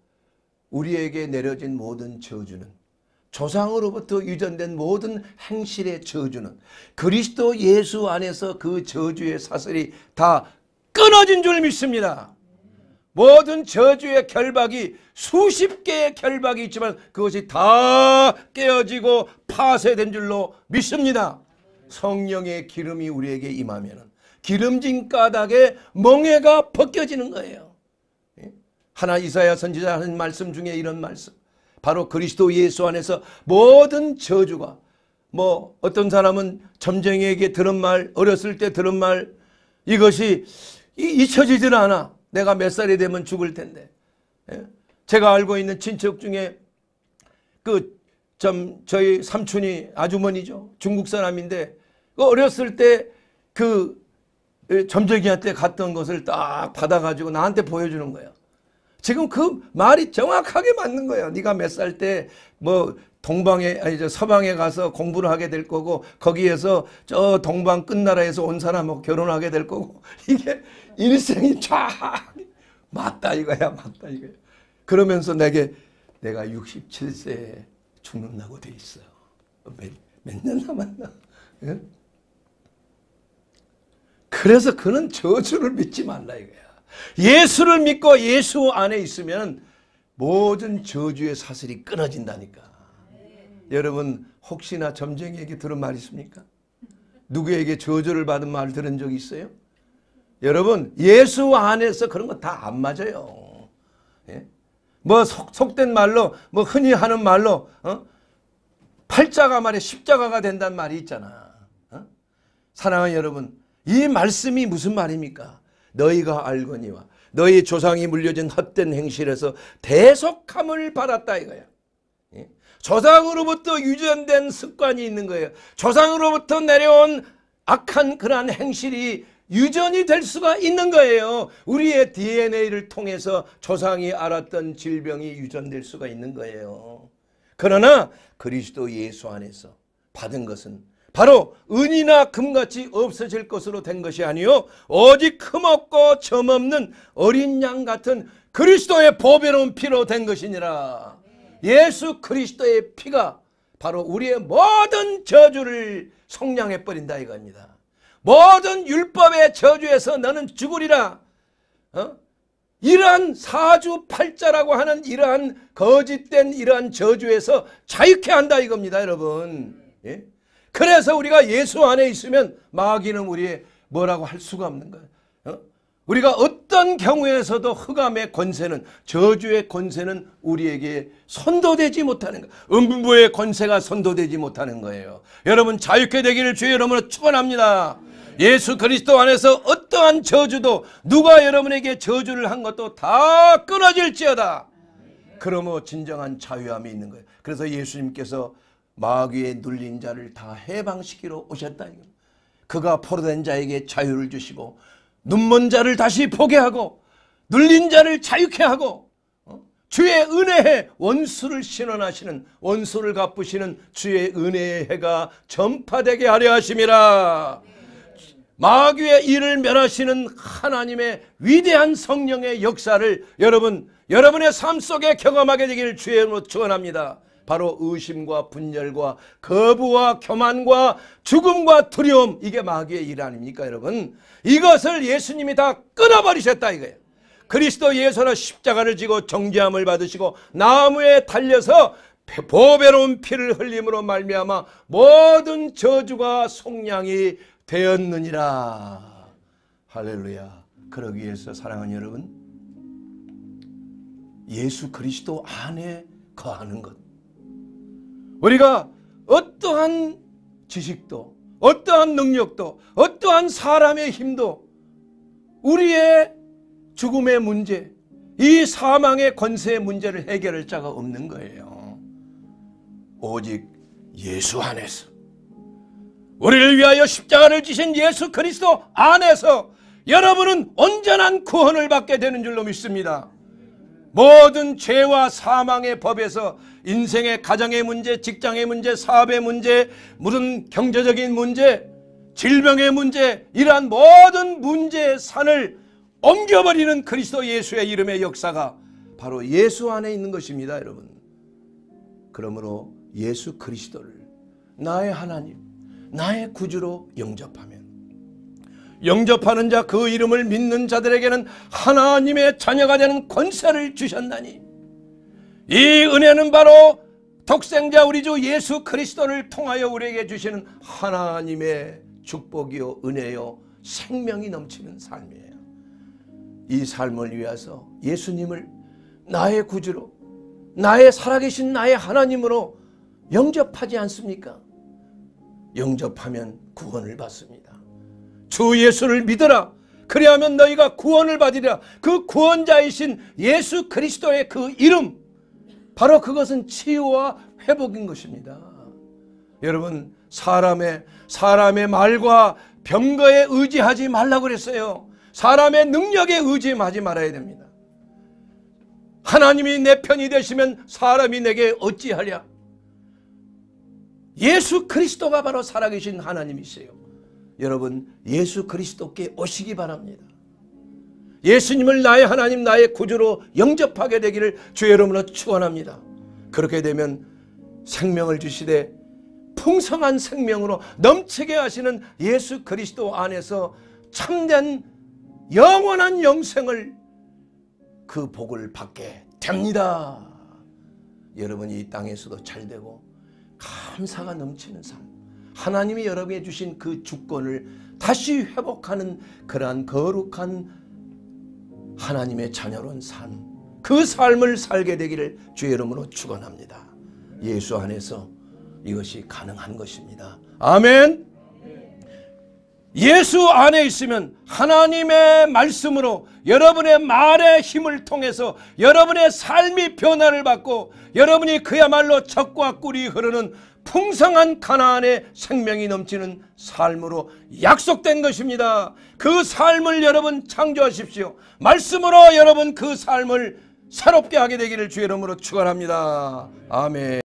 우리에게 내려진 모든 저주는 조상으로부터 유전된 모든 행실의 저주는 그리스도 예수 안에서 그 저주의 사슬이 다 끊어진 줄 믿습니다. 모든 저주의 결박이 수십 개의 결박이 있지만 그것이 다 깨어지고 파쇄된 줄로 믿습니다. 성령의 기름이 우리에게 임하면 기름진 까닭에 멍해가 벗겨지는 거예요. 예? 하나 이사야 선지자 하는 말씀 중에 이런 말씀 바로 그리스도 예수 안에서 모든 저주가 뭐 어떤 사람은 점쟁이에게 들은 말 어렸을 때 들은 말 이것이 잊혀지질 않아 내가 몇 살이 되면 죽을 텐데 예? 제가 알고 있는 친척 중에 그참 저희 삼촌이 아주머니죠 중국 사람인데 그 어렸을 때그 예, 점쟁이한테 갔던 것을 딱 받아가지고 나한테 보여주는 거예요 지금 그 말이 정확하게 맞는 거예요. 네가 몇 살때 뭐 동방에 아니 저 서방에 가서 공부를 하게 될 거고 거기에서 저 동방 끝나라에서 온 사람하고 뭐 결혼하게 될 거고 (laughs) 이게 일생이 쫙 맞다 이거야 맞다 이거야. 그러면서 내게 내가 67세에 죽는다고 돼 있어. 몇년 몇 남았나? 예? 그래서 그는 저주를 믿지 말라 이거야. 예수를 믿고 예수 안에 있으면 모든 저주의 사슬이 끊어진다니까. 여러분 혹시나 점쟁이에게 들은 말 있습니까? 누구에게 저주를 받은 말 들은 적 있어요? 여러분 예수 안에서 그런 거 다 안 맞아요. 예? 뭐 속, 된 말로 뭐 흔히 하는 말로 어? 팔자가 말에 십자가가 된단 말이 있잖아. 어? 사랑하는 여러분 이 말씀이 무슨 말입니까? 너희가 알거니와 너희 조상이 물려준 헛된 행실에서 대속함을 받았다 이거야. 예? 조상으로부터 유전된 습관이 있는 거예요. 조상으로부터 내려온 악한 그러한 행실이 유전이 될 수가 있는 거예요. 우리의 DNA를 통해서 조상이 알았던 질병이 유전될 수가 있는 거예요. 그러나 그리스도 예수 안에서 받은 것은 바로 은이나 금같이 없어질 것으로 된 것이 아니요 오직 흠없고 점없는 어린 양 같은 그리스도의 보배로운 피로 된 것이니라 예수 그리스도의 피가 바로 우리의 모든 저주를 속량해 버린다 이겁니다 모든 율법의 저주에서 너는 죽으리라 어? 이러한 사주팔자라고 하는 이러한 거짓된 이러한 저주에서 자유케 한다 이겁니다 여러분 예? 그래서 우리가 예수 안에 있으면 마귀는 우리의 뭐라고 할 수가 없는 거예요. 어? 우리가 어떤 경우에서도 흑암의 권세는 저주의 권세는 우리에게 선도되지 못하는 거예요. 음부의 권세가 선도되지 못하는 거예요. 여러분 자유케 되기를 주의 여러분으 축원합니다. 예수 그리스도 안에서 어떠한 저주도 누가 여러분에게 저주를 한 것도 다 끊어질지어다. 그러므로 진정한 자유함이 있는 거예요. 그래서 예수님께서 마귀의 눌린 자를 다 해방시키러 오셨다. 그가 포로된 자에게 자유를 주시고 눈먼 자를 다시 포게 하고 눌린 자를 자유케 하고 어? 주의 은혜에 원수를 신원하시는 원수를 갚으시는 주의 은혜의 해가 전파되게 하려 하심이라. 마귀의 일을 멸하시는 하나님의 위대한 성령의 역사를 여러분 여러분의 삶 속에 경험하게 되기를 주의 로 축원합니다. 바로 의심과 분열과 거부와 교만과 죽음과 두려움 이게 마귀의 일 아닙니까 여러분 이것을 예수님이 다 끊어버리셨다 이거예요 그리스도 예수는 십자가를 지고 정죄함을 받으시고 나무에 달려서 보배로운 피를 흘림으로 말미암아 모든 저주가 속량이 되었느니라 할렐루야 그러기 위해서 사랑하는 여러분 예수 그리스도 안에 거하는 것 우리가 어떠한 지식도 어떠한 능력도 어떠한 사람의 힘도 우리의 죽음의 문제 이 사망의 권세의 문제를 해결할 자가 없는 거예요. 오직 예수 안에서 우리를 위하여 십자가를 지신 예수 그리스도 안에서 여러분은 온전한 구원을 받게 되는 줄로 믿습니다. 모든 죄와 사망의 법에서 인생의 가정의 문제, 직장의 문제, 사업의 문제, 무슨 경제적인 문제, 질병의 문제 이러한 모든 문제의 산을 옮겨버리는 그리스도 예수의 이름의 역사가 바로 예수 안에 있는 것입니다 여러분 그러므로 예수 그리스도를 나의 하나님 나의 구주로 영접합니다 영접하는 자 그 이름을 믿는 자들에게는 하나님의 자녀가 되는 권세를 주셨나니 이 은혜는 바로 독생자 우리 주 예수 그리스도를 통하여 우리에게 주시는 하나님의 축복이요 은혜요 생명이 넘치는 삶이에요. 이 삶을 위해서 예수님을 나의 구주로 나의 살아계신 나의 하나님으로 영접하지 않습니까? 영접하면 구원을 받습니다. 주 예수를 믿어라. 그리하면 너희가 구원을 받으리라. 그 구원자이신 예수 그리스도의 그 이름. 바로 그것은 치유와 회복인 것입니다. 여러분, 사람의, 사람의 말과 병거에 의지하지 말라고 그랬어요. 사람의 능력에 의지하지 말아야 됩니다. 하나님이 내 편이 되시면 사람이 내게 어찌하랴? 예수 그리스도가 바로 살아계신 하나님이세요. 여러분 예수 그리스도께 오시기 바랍니다. 예수님을 나의 하나님 나의 구주로 영접하게 되기를 주의 이름으로 축원합니다. 그렇게 되면 생명을 주시되 풍성한 생명으로 넘치게 하시는 예수 그리스도 안에서 참된 영원한 영생을 그 복을 받게 됩니다. 여러분이 이 땅에서도 잘 되고 감사가 넘치는 삶 하나님이 여러분에게 주신 그 주권을 다시 회복하는 그러한 거룩한 하나님의 자녀로운 삶, 그 삶을 살게 되기를 주의 이름으로 축원합니다. 예수 안에서 이것이 가능한 것입니다. 아멘. 예수 안에 있으면 하나님의 말씀으로 여러분의 말의 힘을 통해서 여러분의 삶이 변화를 받고 여러분이 그야말로 적과 꿀이 흐르는 풍성한 가나안의 생명이 넘치는 삶으로 약속된 것입니다. 그 삶을 여러분 창조하십시오. 말씀으로 여러분 그 삶을 새롭게 하게 되기를 주의 이름으로 축원합니다. 아멘.